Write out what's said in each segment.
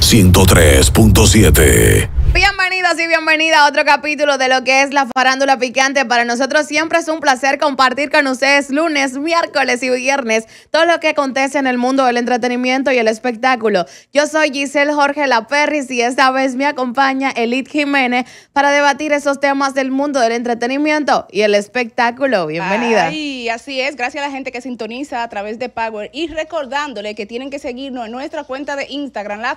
103.7 y bienvenida a otro capítulo de lo que es la farándula picante. Para nosotros siempre es un placer compartir con ustedes lunes, miércoles y viernes todo lo que acontece en el mundo del entretenimiento y el espectáculo. Yo soy Giselle Jorge La Perris y esta vez me acompaña Elite Jiménez para debatir esos temas del mundo del entretenimiento y el espectáculo. Bienvenida. Y así es, gracias a la gente que sintoniza a través de Power y recordándole que tienen que seguirnos en nuestra cuenta de Instagram, la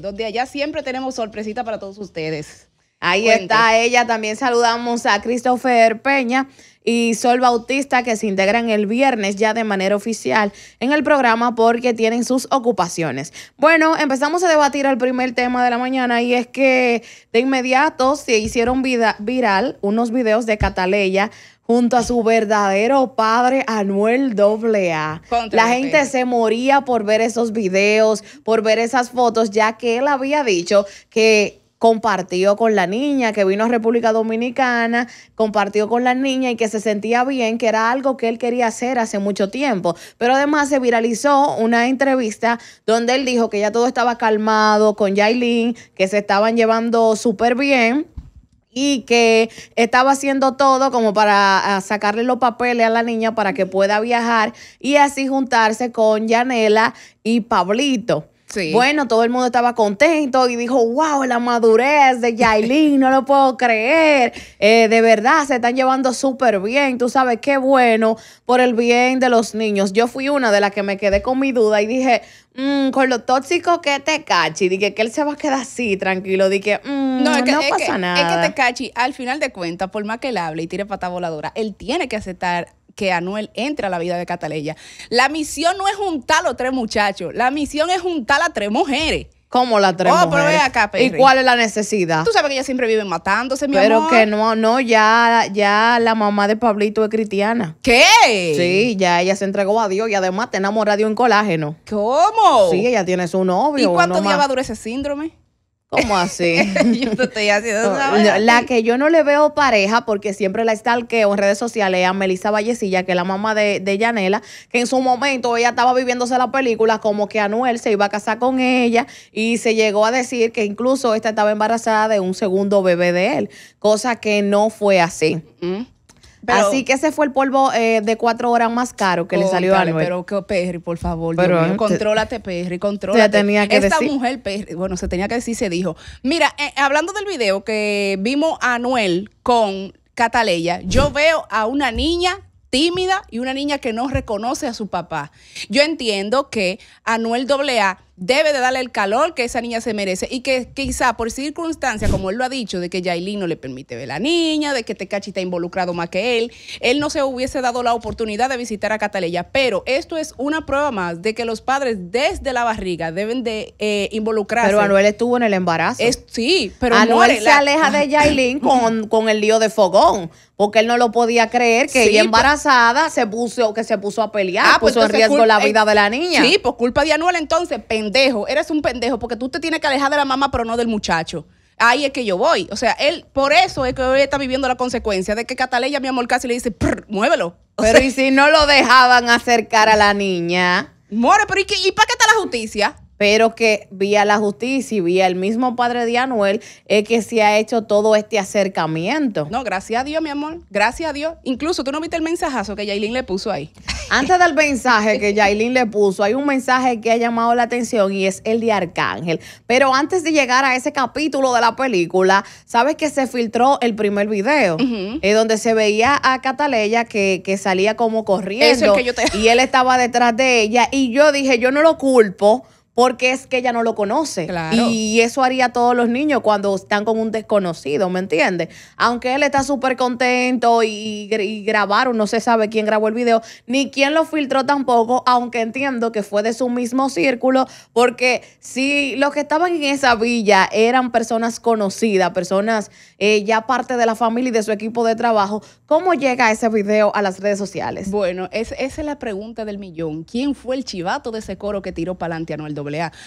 donde allá siempre tenemos sorpresita para todos ustedes. Ahí está ella. También saludamos a Christopher Peña y Sol Bautista que se integran el viernes ya de manera oficial en el programa porque tienen sus ocupaciones. Bueno, empezamos a debatir el primer tema de la mañana y es que de inmediato se hicieron vida, viral unos videos de Cataleya junto a su verdadero padre Anuel AA. la gente se moría por ver esos videos, por ver esas fotos, ya que él había dicho que compartió con la niña, que vino a República Dominicana, compartió con la niña y que se sentía bien, que era algo que él quería hacer hace mucho tiempo. Pero además se viralizó una entrevista donde él dijo que ya todo estaba calmado con Yailin, que se estaban llevando súper bien y que estaba haciendo todo como para ah, sacarle los papeles a la niña para que pueda viajar y así juntarse con Yanela y Pablito. Bueno, todo el mundo estaba contento y dijo, wow, la madurez de Yailin, no lo puedo creer. Eh, de verdad, se están llevando súper bien. Tú sabes qué bueno por el bien de los niños. Yo fui una de las que me quedé con mi duda y dije, mm, con lo tóxico que te cachi. Dije que él se va a quedar así, tranquilo. Dije, mm, no, es que, no pasa nada. Es que te cachi, al final de cuentas, por más que él hable y tire pata voladora, él tiene que aceptar que Anuel entre a la vida de Cataleya. La misión no es juntar a los tres muchachos, la misión es juntar a tres mujeres. ¿Cómo las tres oh, mujeres? Pero acá, ¿Y cuál es la necesidad? Tú sabes que ellas siempre viven matándose, mi pero Pero que no, no, ya, ya la mamá de Pablito es cristiana. ¿Qué? Sí, ya ella se entregó a Dios y además te enamora en en colágeno. ¿Cómo? Sí, ella tiene su novio. ¿Y cuánto días va a durar ese síndrome? ¿Cómo así? yo te estoy haciendo La que yo no le veo pareja, porque siempre la stalkeo en redes sociales, es a Melissa Vallecilla, que es la mamá de, de Yanela, que en su momento ella estaba viviéndose la película como que Anuel se iba a casar con ella y se llegó a decir que incluso esta estaba embarazada de un segundo bebé de él, cosa que no fue así. Así que ese fue el polvo eh, de cuatro horas más caro que le salió a Anuel. Pero que Perry, por favor, controlate, contrólate, Perry, contrólate. tenía que Esta mujer, Perry, bueno, se tenía que decir, se dijo. Mira, eh, hablando del video que vimos a Anuel con Cataleya, yo veo a una niña tímida y una niña que no reconoce a su papá. Yo entiendo que Anuel AA debe de darle el calor que esa niña se merece y que quizá por circunstancias, como él lo ha dicho, de que Yailin no le permite ver a la niña, de que Tecachi está involucrado más que él, él no se hubiese dado la oportunidad de visitar a Cataleya. Pero esto es una prueba más de que los padres desde la barriga deben de eh, involucrarse. Pero Anuel estuvo en el embarazo. Es, sí, pero Anuel se aleja de Yailin con, con el lío de fogón porque él no lo podía creer que ella pues- embarazada se puso que se puso a pelear, ah, pues puso en riesgo la vida de la niña. Sí, por culpa de Anuel entonces, pendejo, eres un pendejo porque tú te tienes que alejar de la mamá, pero no del muchacho. Ahí es que yo voy. O sea, él, por eso es que hoy está viviendo la consecuencia de que Cataleya, mi amor, casi le dice, muévelo. pero y si no lo dejaban acercar a la niña. More, pero ¿y, y para qué está la justicia? pero que vía la justicia y vía el mismo padre de Anuel es que se ha hecho todo este acercamiento. No, gracias a Dios, mi amor, gracias a Dios. Incluso tú no viste el mensajazo que Yailin le puso ahí. Antes del mensaje que Yailin le puso, hay un mensaje que ha llamado la atención y es el de Arcángel. Pero antes de llegar a ese capítulo de la película, sabes que se filtró el primer video, en donde se veía a Cataleya que, que salía como corriendo y él estaba detrás de ella y yo dije, yo no lo culpo porque es que ella no lo conoce. Y eso haría todos los niños cuando están con un desconocido, ¿me entiendes? Aunque él está súper contento y, grabaron, no se sabe quién grabó el video, ni quién lo filtró tampoco, aunque entiendo que fue de su mismo círculo, porque si los que estaban en esa villa eran personas conocidas, personas eh, ya parte de la familia y de su equipo de trabajo, ¿cómo llega ese video a las redes sociales? Bueno, es, esa es la pregunta del millón. ¿Quién fue el chivato de ese coro que tiró para adelante a Noel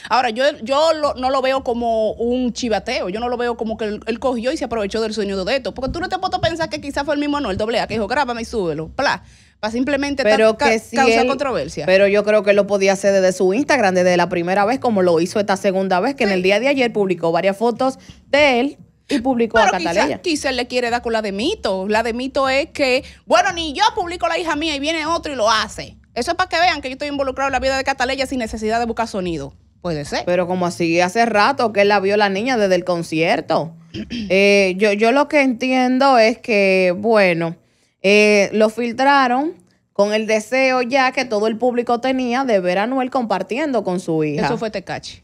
Ahora, yo, yo no lo veo como un chivateo, yo no lo veo como que él, cogió y se aprovechó del sueño de esto, porque tú no te puedo pensar que quizás fue el mismo Anuel A, que dijo, grábame y súbelo, para simplemente pero que causar controversia. Pero yo creo que lo podía hacer desde su Instagram, desde la primera vez, como lo hizo esta segunda vez, que en el día de ayer publicó varias fotos de él y publicó a Cataleya. Quizás él le quiere dar con la de mito. La de mito es que, bueno, ni yo publico la hija mía y viene otro y lo hace. Eso es para que vean que yo estoy involucrado en la vida de Cataleya sin necesidad de buscar sonido. Puede ser. Pero como así hace rato que él la vio la niña desde el concierto. Eh, yo, yo lo que entiendo es que, bueno, eh, lo filtraron con el deseo ya que todo el público tenía de ver a Noel compartiendo con su hija. Eso fue Tecachi.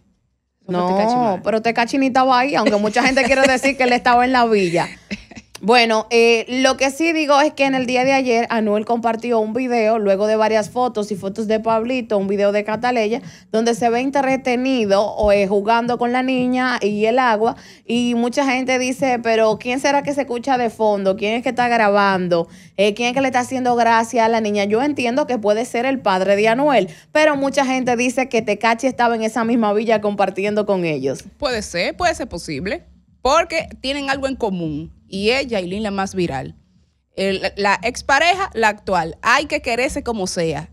No, pero Tecachi ni estaba ahí, aunque mucha gente quiere decir que él estaba en la villa. Bueno, eh, lo que sí digo es que en el día de ayer Anuel compartió un video, luego de varias fotos y fotos de Pablito, un video de Cataleya, donde se ve entretenido eh, jugando con la niña y el agua. Y mucha gente dice, pero ¿quién será que se escucha de fondo? ¿Quién es que está grabando? Eh, ¿Quién es que le está haciendo gracia a la niña? Yo entiendo que puede ser el padre de Anuel, pero mucha gente dice que Tecachi estaba en esa misma villa compartiendo con ellos. Puede ser, puede ser posible, porque tienen algo en común y ella, Aileen, la más viral. la expareja, la actual. Hay que quererse como sea.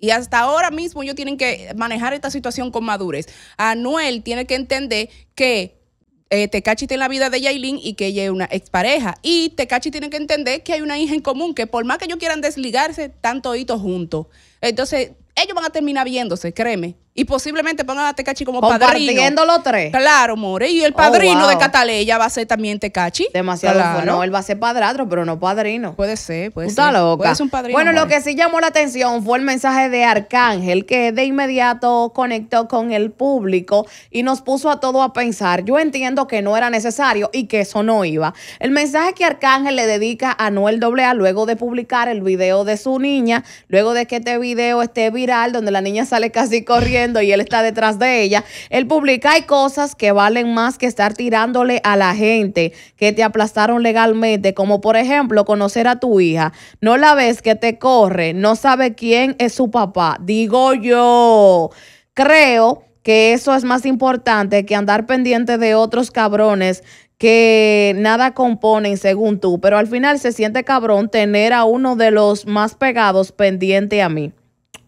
Y hasta ahora mismo ellos tienen que manejar esta situación con madurez. Anuel tiene que entender que eh, Tecachi tiene la vida de Yailin y que ella es una expareja. Y Tecachi tiene que entender que hay una hija en común, que por más que ellos quieran desligarse, tanto toditos juntos. Entonces, ellos van a terminar viéndose, créeme. Y posiblemente pongan a Tecachi como padrino. los tres. Claro, more. Y el oh, padrino de Cataleya va a ser también Tecachi. Demasiado. No, él va a ser padrastro, pero no padrino. Puede ser, puede ser. loca. un padrino, bueno, lo que sí llamó la atención fue el mensaje de Arcángel, que de inmediato conectó con el público y nos puso a todos a pensar. Yo entiendo que no era necesario y que eso no iba. El mensaje que Arcángel le dedica a Noel Doblea luego de publicar el video de su niña, luego de que este video esté viral, donde la niña sale casi corriendo y él está detrás de ella. Él publica hay cosas que valen más que estar tirándole a la gente que te aplastaron legalmente, como por ejemplo conocer a tu hija. No la ves que te corre, no sabe quién es su papá. Digo yo, creo que eso es más importante que andar pendiente de otros cabrones que nada componen según tú, pero al final se siente cabrón tener a uno de los más pegados pendiente a mí.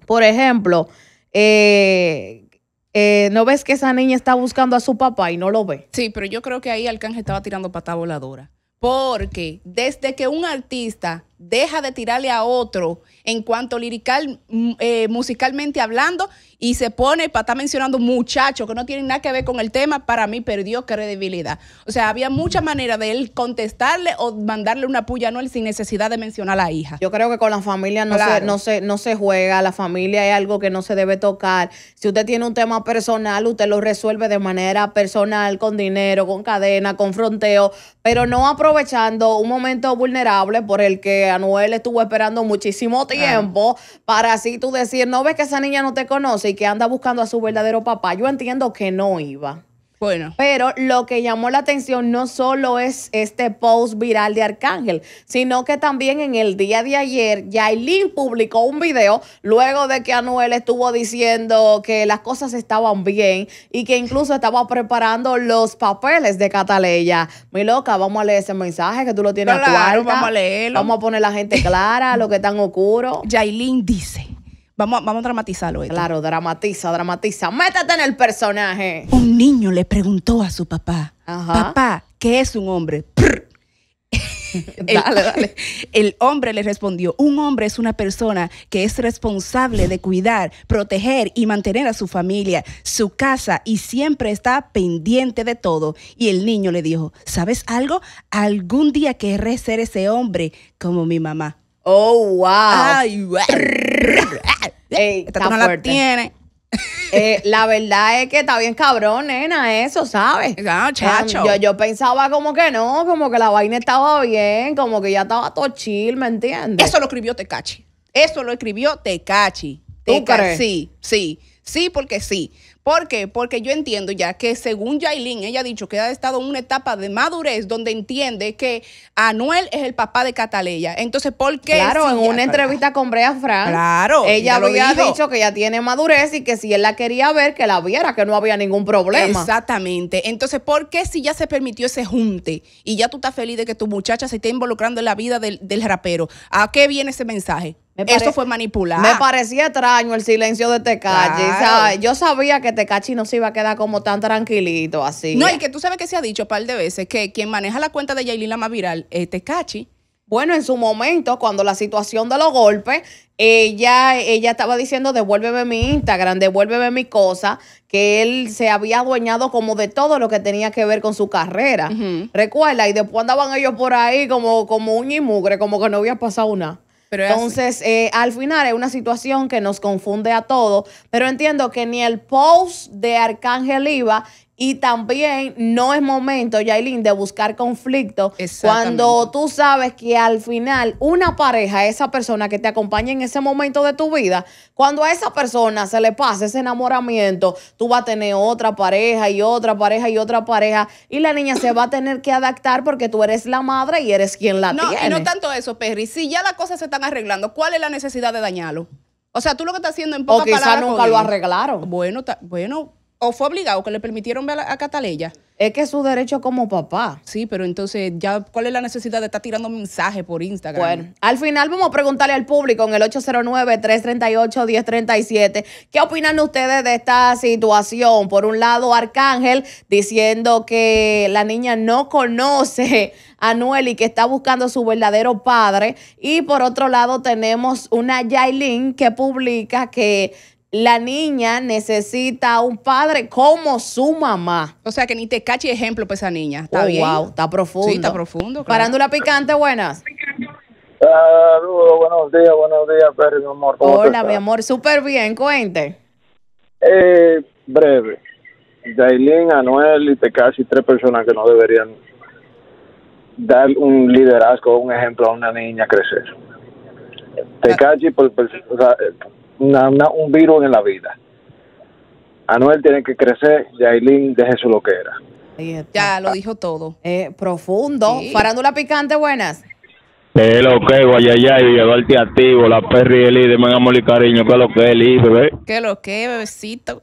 Por ejemplo, eh, eh, ¿no ves que esa niña está buscando a su papá y no lo ve? Sí, pero yo creo que ahí Arcángel estaba tirando pata voladora. Porque desde que un artista deja de tirarle a otro en cuanto lirical, mm, eh, musicalmente hablando, y se pone para estar mencionando muchachos que no tienen nada que ver con el tema, para mí perdió credibilidad. O sea, había muchas maneras de él contestarle o mandarle una puya a Noel sin necesidad de mencionar a la hija. Yo creo que con la familia no, se, no, se, no se juega, la familia es algo que no se debe tocar. Si usted tiene un tema personal, usted lo resuelve de manera personal, con dinero, con cadena, con fronteo, pero no aprovechando un momento vulnerable por el que Anuel estuvo esperando muchísimo tiempo para así tú decir, no ves que esa niña no te conoce y que anda buscando a su verdadero papá. Yo entiendo que no iba. Bueno. Pero lo que llamó la atención no solo es este post viral de Arcángel, sino que también en el día de ayer, Yailin publicó un video luego de que Anuel estuvo diciendo que las cosas estaban bien y que incluso estaba preparando los papeles de Cataleya. Mi loca, vamos a leer ese mensaje que tú lo tienes claro, Vamos a leerlo. Vamos a poner la gente clara, lo que tan oscuro. Yailin dice. Vamos, a dramatizarlo. Claro, dramatiza, dramatiza. Métete en el personaje. Un niño le preguntó a su papá, papá, ¿qué es un hombre? dale, dale. El hombre le respondió, un hombre es una persona que es responsable de cuidar, proteger y mantener a su familia, su casa y siempre está pendiente de todo. Y el niño le dijo, ¿sabes algo? Algún día querré ser ese hombre como mi mamá. Oh, wow. Ay, Esta no la eh, la verdad es que está bien cabrón, nena, eso, ¿sabes? Ah, chacho. yo, pensaba como que no, como que la vaina estaba bien, como que ya estaba todo chill, ¿me entiendes? Eso lo escribió Tecachi. Eso lo escribió Tecachi. Sí, sí. Sí, porque sí. ¿Por qué? Porque yo entiendo ya que según Yailin, ella ha dicho que ha estado en una etapa de madurez donde entiende que Anuel es el papá de Cataleya. Entonces, ¿por qué? Claro, en una entrevista con Brea Frank, claro, ella, había dicho que ya tiene madurez y que si él la quería ver, que la viera, que no había ningún problema. Exactamente. Entonces, ¿por qué si ya se permitió ese junte y ya tú estás feliz de que tu muchacha se esté involucrando en la vida del rapero? ¿A qué viene ese mensaje? Eso fue manipular. Me parecía extraño el silencio de Tecachi. Yo sabía que Tecachi no se iba a quedar como tan tranquilito así. No, y que tú sabes que se ha dicho un par de veces que quien maneja la cuenta de Yailin la viral es Tecachi. Bueno, en su momento, cuando la situación de los golpes, ella, ella estaba diciendo, devuélveme mi Instagram, devuélveme mi cosa, que él se había adueñado como de todo lo que tenía que ver con su carrera. Recuerda, y después andaban ellos por ahí como, como un y mugre, como que no había pasado nada. Entonces, eh, al final es una situación que nos confunde a todos, pero entiendo que ni el post de Arcángel Iba y también no es momento, Yailin, de buscar conflicto cuando tú sabes que al final una pareja, esa persona que te acompaña en ese momento de tu vida, cuando a esa persona se le pasa ese enamoramiento, tú vas a tener otra pareja y otra pareja y otra pareja y la niña se va a tener que adaptar porque tú eres la madre y eres quien la no, Y no tanto eso, Perry. Si ya las cosas se están arreglando, ¿cuál es la necesidad de dañarlo? O sea, tú lo que estás haciendo en pocas palabras... O nunca lo arreglaron. Bueno, bueno, o fue obligado que le permitieron ver a, Cataleya. Es que es su derecho como papá. Sí, pero entonces, ya ¿cuál es la necesidad de estar tirando mensajes por Instagram? Bueno, al final vamos a preguntarle al público en el 809-338-1037 qué opinan ustedes de esta situación. Por un lado, Arcángel diciendo que la niña no conoce a Noel y que está buscando su verdadero padre. Y por otro lado, tenemos una Yailin que publica que la niña necesita un padre como su mamá. O sea, que ni te cache ejemplo para esa niña. Está oh, bien. está profundo. Sí, está profundo. Claro. picante, buenas. Saludos, buenos días, buenos días, Perry, mi amor. Hola, mi amor, súper bien, cuente. Eh, breve. Dailin, Anuel y casi tres personas que no deberían dar un liderazgo, un ejemplo a una niña crecer. Ah. Tecachi, por, por, eh, una, una, un virus en la vida. Anuel tiene que crecer, Yailin deje su loquera. Ya lo dijo todo. Eh, profundo. Farándula picante, buenas. Que lo que, Guayayay, el tiativo, la perri, y el líder, y cariño, que lo que, el bebé. ¿eh? Que lo que, bebecito.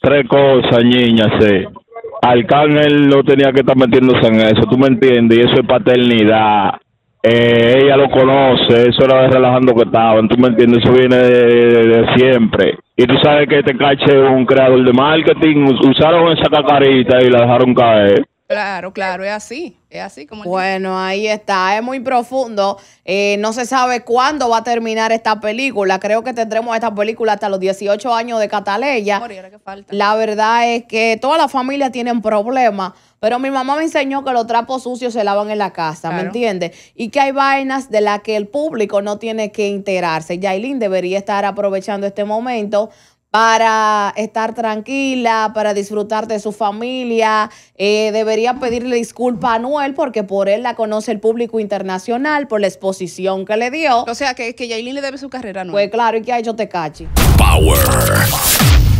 Tres cosas, niña, sí. no tenía que estar metiéndose en eso, tú me entiendes, y eso es paternidad. Eh, ella lo conoce, eso era de relajando que estaban, tú me entiendes, eso viene de, siempre. Y tú sabes que te este es un creador de marketing, usaron esa cacarita y la dejaron caer. Claro, claro, es así, es así como... Bueno, ahí está, es muy profundo. Eh, no se sabe cuándo va a terminar esta película. Creo que tendremos esta película hasta los 18 años de Cataleya. La verdad es que toda la familia tienen problemas, pero mi mamá me enseñó que los trapos sucios se lavan en la casa, ¿me entiendes? Y que hay vainas de las que el público no tiene que enterarse. Yailin debería estar aprovechando este momento para estar tranquila, para disfrutar de su familia. Eh, debería pedirle disculpa a Noel porque por él la conoce el público internacional, por la exposición que le dio. O sea, que, es que Yailin le debe su carrera, a ¿no? Pues claro, y que ha hecho Tecachi. Power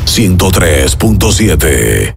103.7